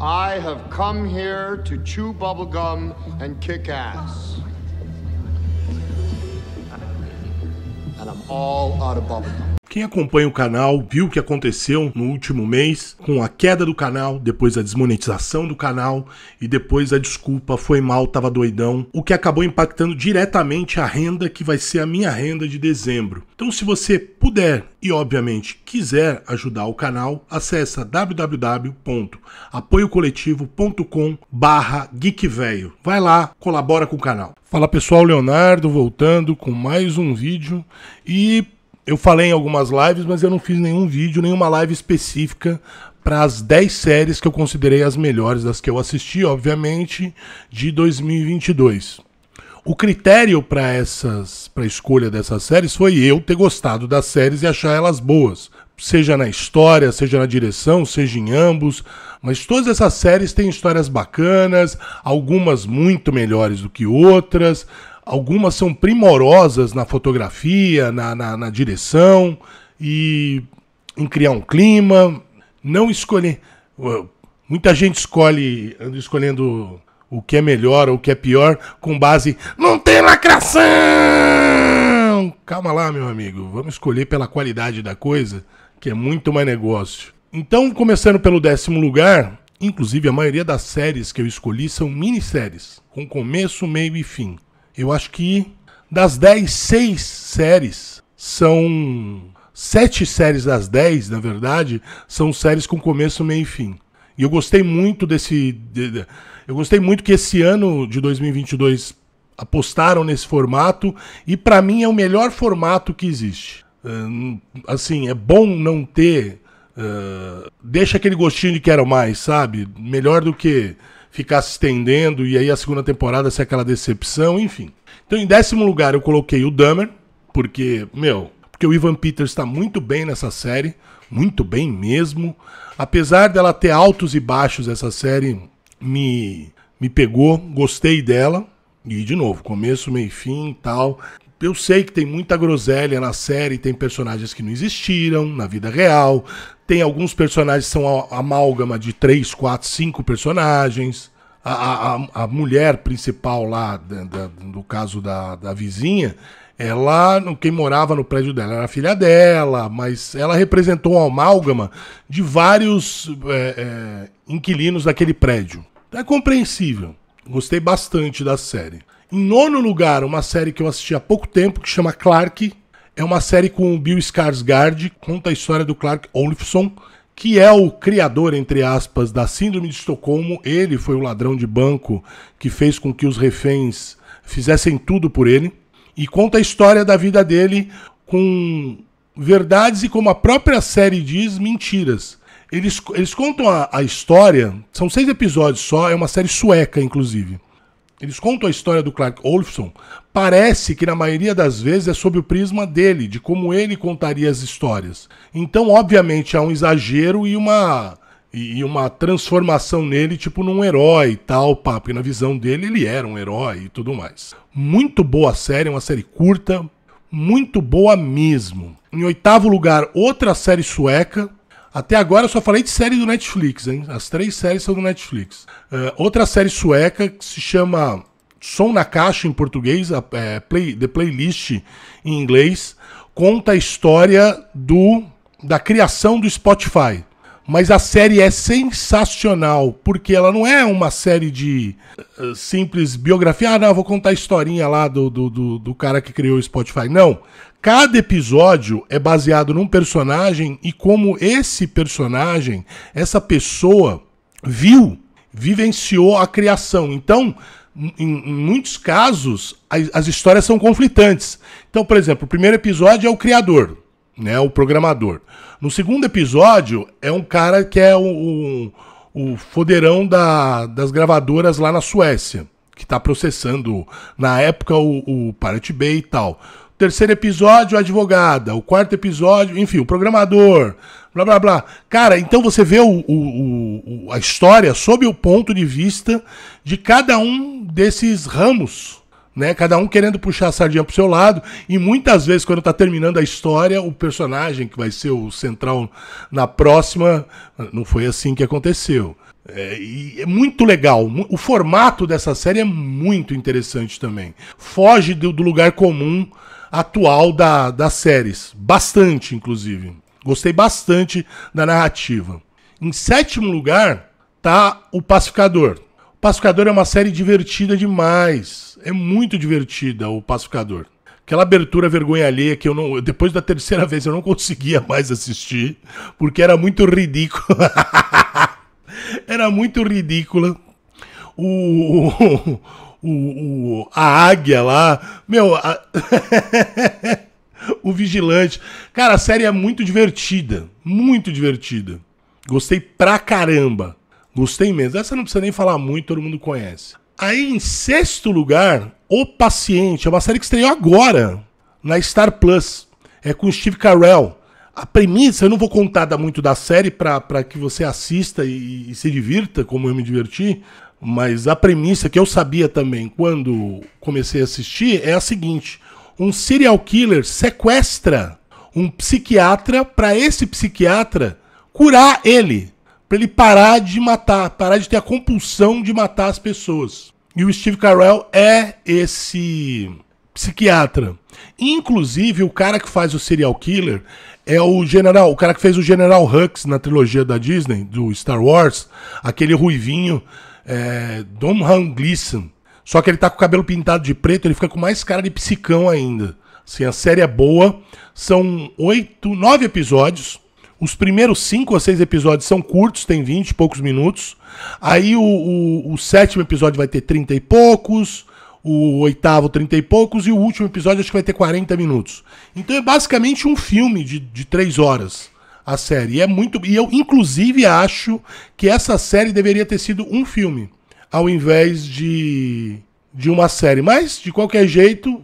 I have come here to chew bubblegum and kick ass. And I'm all out of bubblegum. Quem acompanha o canal viu o que aconteceu no último mês com a queda do canal, depois a desmonetização do canal e depois a desculpa foi mal, tava doidão, o que acabou impactando diretamente a renda que vai ser a minha renda de dezembro. Então, se você puder e obviamente quiser ajudar o canal, acessa www.apoiocoletivo.com/geekvelho. Vai lá, colabora com o canal. Fala pessoal, Leonardo voltando com mais um vídeo e eu falei em algumas lives, mas eu não fiz nenhum vídeo, nenhuma live específica para as 10 séries que eu considerei as melhores das que eu assisti, obviamente, de 2022. O critério para essas, para escolha dessas séries foi eu ter gostado das séries e achar elas boas, seja na história, seja na direção, seja em ambos, mas todas essas séries têm histórias bacanas, algumas muito melhores do que outras, Algumas são primorosas na fotografia, na, na, na direção e em criar um clima. Não escolher. Muita gente escolhe, anda escolhendo o que é melhor ou o que é pior com base. Não tem lacração! Calma lá, meu amigo. Vamos escolher pela qualidade da coisa, que é muito mais negócio. Então, começando pelo décimo lugar, inclusive a maioria das séries que eu escolhi são minisséries, com começo, meio e fim. Eu acho que das 10, 6 séries são. Sete séries das 10, na verdade, são séries com começo, meio e fim. E eu gostei muito desse. Eu gostei muito que esse ano de 2022 apostaram nesse formato e para mim é o melhor formato que existe. Eh, assim, é bom não ter. Uh, deixa aquele gostinho de quero mais, sabe? Melhor do que ficar se estendendo e aí a segunda temporada ser aquela decepção, enfim. Então, em décimo lugar, eu coloquei o Dummer, porque, meu, porque o Ivan Peters está muito bem nessa série, muito bem mesmo. Apesar dela ter altos e baixos, essa série me, me pegou, gostei dela. E, de novo, começo, meio fim e tal eu sei que tem muita groselha na série, tem personagens que não existiram na vida real, tem alguns personagens que são amálgama de três, quatro, cinco personagens. A, a, a mulher principal lá, da, da, do caso da, da vizinha, ela, quem morava no prédio dela era filha dela, mas ela representou uma amálgama de vários é, é, inquilinos daquele prédio. É compreensível. Gostei bastante da série. Em nono lugar, uma série que eu assisti há pouco tempo, que chama Clark. É uma série com o Bill Skarsgård, conta a história do Clark Olifson, que é o criador, entre aspas, da Síndrome de Estocolmo. Ele foi o ladrão de banco que fez com que os reféns fizessem tudo por ele. E conta a história da vida dele com verdades e, como a própria série diz, mentiras. Eles, eles contam a, a história, são seis episódios só, é uma série sueca, inclusive eles contam a história do Clark Olson, parece que na maioria das vezes é sob o prisma dele, de como ele contaria as histórias. Então, obviamente, há um exagero e uma e uma transformação nele, tipo num herói e tal, pá, porque na visão dele ele era um herói e tudo mais. Muito boa série, é uma série curta, muito boa mesmo. Em oitavo lugar, outra série sueca, até agora eu só falei de série do Netflix, hein? As três séries são do Netflix. Uh, outra série sueca que se chama Som na Caixa em português, a, é, play, The Playlist em inglês, conta a história do da criação do Spotify. Mas a série é sensacional, porque ela não é uma série de uh, simples biografia. Ah, não, eu vou contar a historinha lá do, do, do, do cara que criou o Spotify. Não. Cada episódio é baseado num personagem e como esse personagem, essa pessoa, viu, vivenciou a criação. Então, em, em, muitos casos, as, as, histórias são conflitantes. Então, por exemplo, o primeiro episódio é o criador né? O programador. No segundo episódio, é um cara que é o, o foderão da, das gravadoras lá na Suécia, que está processando, na época, o, o Pirate Bay e tal. Terceiro episódio, a advogada. O quarto episódio, enfim, o programador. Blá blá blá. Cara, então você vê o, o, o a história sob o ponto de vista de cada um desses ramos né? Cada um querendo puxar a sardinha pro seu lado e muitas vezes quando tá terminando a história, o personagem que vai ser o central na próxima não foi assim que aconteceu. É, e é muito legal. O formato dessa série é muito interessante também. Foge do, do lugar comum atual da, das séries. Bastante, inclusive. Gostei bastante da narrativa. Em sétimo lugar tá o Pacificador. Pacificador é uma série divertida demais. É muito divertida o Pacificador. Aquela abertura vergonha alheia que eu não. Depois da terceira vez eu não conseguia mais assistir, porque era muito ridículo. era muito ridícula. O, o, o, a águia lá. Meu. A... o vigilante. Cara, a série é muito divertida. Muito divertida. Gostei pra caramba. Gostei mesmo. Essa não precisa nem falar muito, todo mundo conhece. Aí, em sexto lugar, O Paciente. É uma série que estreou agora na Star Plus. É com Steve Carell. A premissa, eu não vou contar muito da série para que você assista e, e se divirta, como eu me diverti, mas a premissa que eu sabia também quando comecei a assistir é a seguinte: um serial killer sequestra um psiquiatra para esse psiquiatra curar ele para ele parar de matar, parar de ter a compulsão de matar as pessoas. E o Steve Carell é esse psiquiatra. Inclusive, o cara que faz o serial killer é o general, o cara que fez o General Hux na trilogia da Disney, do Star Wars, aquele ruivinho, é, Dom Han Gleason. Só que ele tá com o cabelo pintado de preto, ele fica com mais cara de psicão ainda. Assim, a série é boa, são oito, nove episódios, os primeiros cinco ou seis episódios são curtos, tem 20 e poucos minutos. Aí o, o, o, sétimo episódio vai ter 30 e poucos. O oitavo, 30 e poucos. E o último episódio acho que vai ter 40 minutos. Então é basicamente um filme de, de três horas a série. E é muito. E eu, inclusive, acho que essa série deveria ter sido um filme, ao invés de, de uma série. Mas, de qualquer jeito,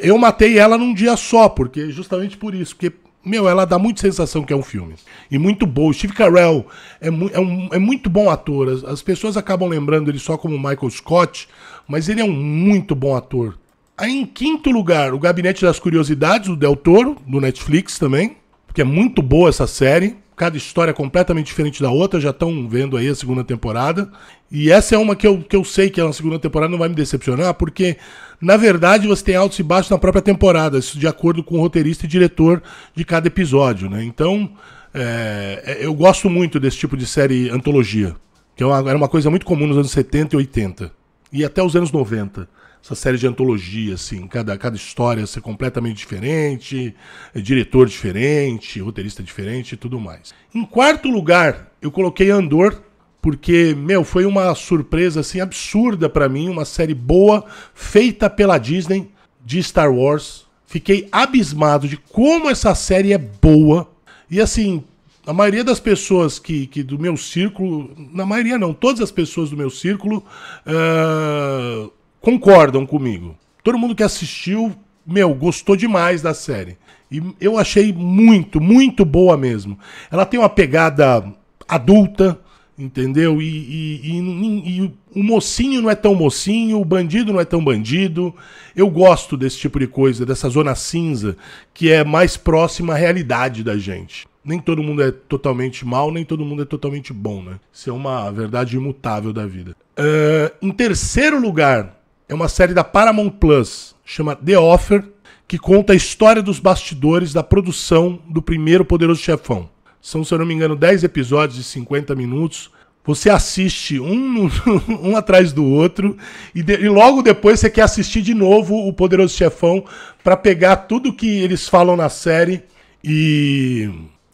eu matei ela num dia só, porque justamente por isso. Porque meu, ela dá muito sensação que é um filme. E muito bom. O Steve Carell é, mu é, um, é, muito bom ator. As, as, pessoas acabam lembrando ele só como Michael Scott, mas ele é um muito bom ator. Aí, em quinto lugar, o Gabinete das Curiosidades, do Del Toro, do Netflix também, que é muito boa essa série cada história é completamente diferente da outra, já estão vendo aí a segunda temporada. E essa é uma que eu, que eu sei que é uma segunda temporada, não vai me decepcionar, porque, na verdade, você tem altos e baixos na própria temporada, isso de acordo com o roteirista e diretor de cada episódio, né? Então, é, é eu gosto muito desse tipo de série antologia, que é uma, era uma coisa muito comum nos anos 70 e 80, e até os anos 90 essa série de antologia, assim, cada, cada história ser completamente diferente, é, diretor diferente, roteirista diferente e tudo mais. Em quarto lugar, eu coloquei Andor, porque, meu, foi uma surpresa, assim, absurda para mim, uma série boa, feita pela Disney, de Star Wars. Fiquei abismado de como essa série é boa. E, assim, a maioria das pessoas que, que do meu círculo, na maioria não, todas as pessoas do meu círculo uh, concordam comigo. Todo mundo que assistiu, meu, gostou demais da série. E eu achei muito, muito boa mesmo. Ela tem uma pegada adulta, entendeu? E, e, e, e, o mocinho não é tão mocinho, o bandido não é tão bandido. Eu gosto desse tipo de coisa, dessa zona cinza, que é mais próxima à realidade da gente. Nem todo mundo é totalmente mal, nem todo mundo é totalmente bom, né? Isso é uma verdade imutável da vida. Uh, em terceiro lugar, é uma série da Paramount Plus, chama The Offer, que conta a história dos bastidores da produção do primeiro Poderoso Chefão. São, se eu não me engano, 10 episódios de 50 minutos. Você assiste um, um atrás do outro e, de, e, logo depois você quer assistir de novo o Poderoso Chefão para pegar tudo que eles falam na série e.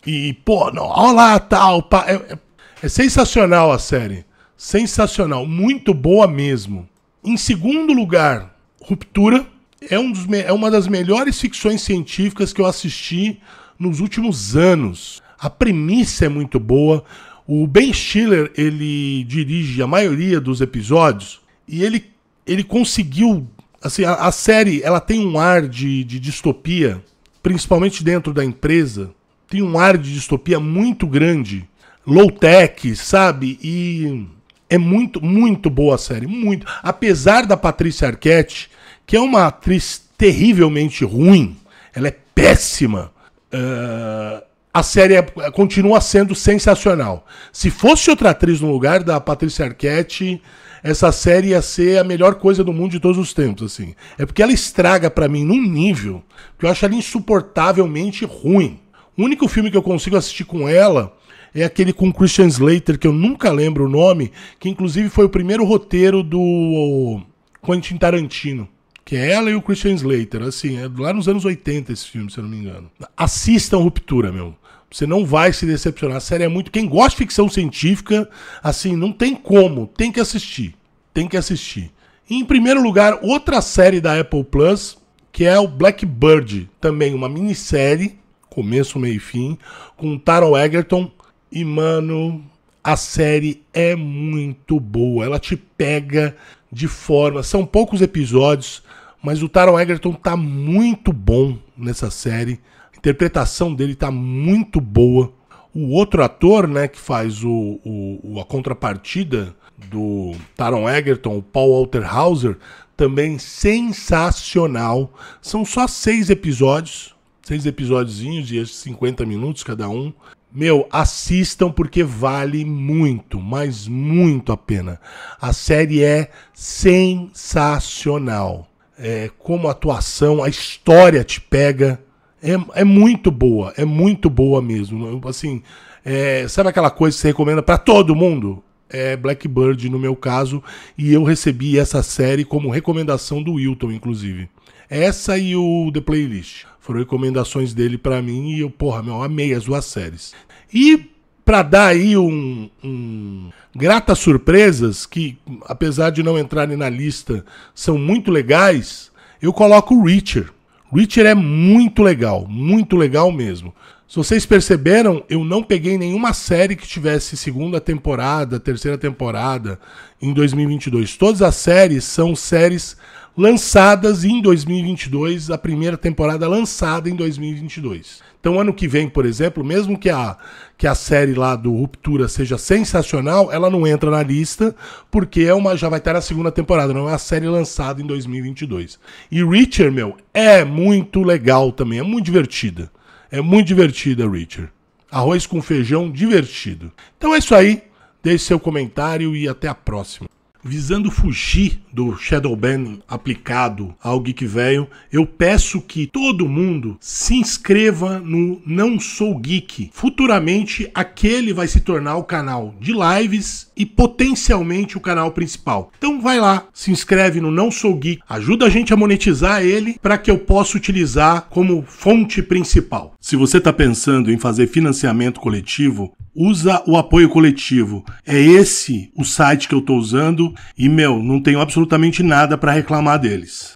E, pô, não, olha lá, tal. É, é, é sensacional a série. Sensacional. Muito boa mesmo. Em segundo lugar, Ruptura é, um dos, é uma das melhores ficções científicas que eu assisti nos últimos anos. A premissa é muito boa. O Ben Stiller, ele dirige a maioria dos episódios e ele, ele conseguiu... Assim, a, a série ela tem um ar de, de distopia, principalmente dentro da empresa. Tem um ar de distopia muito grande. Low-tech, sabe? E é muito, muito boa a série. Muito. Apesar da Patrícia Arquette, que é uma atriz terrivelmente ruim, ela é péssima. Uh, a série é, continua sendo sensacional. Se fosse outra atriz no lugar da Patrícia Arquette, essa série ia ser a melhor coisa do mundo de todos os tempos, assim. É porque ela estraga para mim num nível que eu acho ela insuportavelmente ruim. O único filme que eu consigo assistir com ela é aquele com Christian Slater, que eu nunca lembro o nome, que inclusive foi o primeiro roteiro do Quentin Tarantino. Que é ela e o Christian Slater, assim, é lá nos anos 80 esse filme, se eu não me engano. Assistam Ruptura, meu. Você não vai se decepcionar. A série é muito. Quem gosta de ficção científica, assim, não tem como. Tem que assistir. Tem que assistir. E, em primeiro lugar, outra série da Apple Plus, que é o Blackbird. Também uma minissérie, começo, meio e fim, com Taron Egerton e, mano, a série é muito boa. Ela te pega de forma. São poucos episódios, mas o Taron Egerton tá muito bom nessa série. A interpretação dele tá muito boa. O outro ator, né, que faz o, o a contrapartida do Taron Egerton, o Paul Hauser, também sensacional. São só seis episódios, seis episódiozinhos de 50 minutos cada um. Meu, assistam porque vale muito, mas muito a pena. A série é sensacional. É, como a atuação, a história te pega. É, é muito boa, é muito boa mesmo. Assim, é, sabe aquela coisa que você recomenda para todo mundo? É Blackbird no meu caso, e eu recebi essa série como recomendação do Wilton, inclusive. Essa e o The Playlist. Foram recomendações dele para mim e eu, porra, meu, amei as duas séries. E para dar aí um, um gratas surpresas que, apesar de não entrarem na lista, são muito legais, eu coloco o Reacher. Reacher é muito legal, muito legal mesmo. Se vocês perceberam, eu não peguei nenhuma série que tivesse segunda temporada, terceira temporada em 2022. Todas as séries são séries lançadas em 2022, a primeira temporada lançada em 2022. Então, ano que vem, por exemplo, mesmo que a, que a série lá do Ruptura seja sensacional, ela não entra na lista, porque é uma já vai estar na segunda temporada, não é uma série lançada em 2022. E Richard, meu, é muito legal também, é muito divertida. É muito divertida, Richard. Arroz com feijão divertido. Então é isso aí. Deixe seu comentário e até a próxima visando fugir do shadow ban aplicado ao Geek Velho, eu peço que todo mundo se inscreva no Não Sou Geek. Futuramente, aquele vai se tornar o canal de lives e potencialmente o canal principal. Então vai lá, se inscreve no Não Sou Geek, ajuda a gente a monetizar ele para que eu possa utilizar como fonte principal. Se você está pensando em fazer financiamento coletivo, usa o apoio coletivo. É esse o site que eu estou usando e, meu, não tenho absolutamente nada para reclamar deles.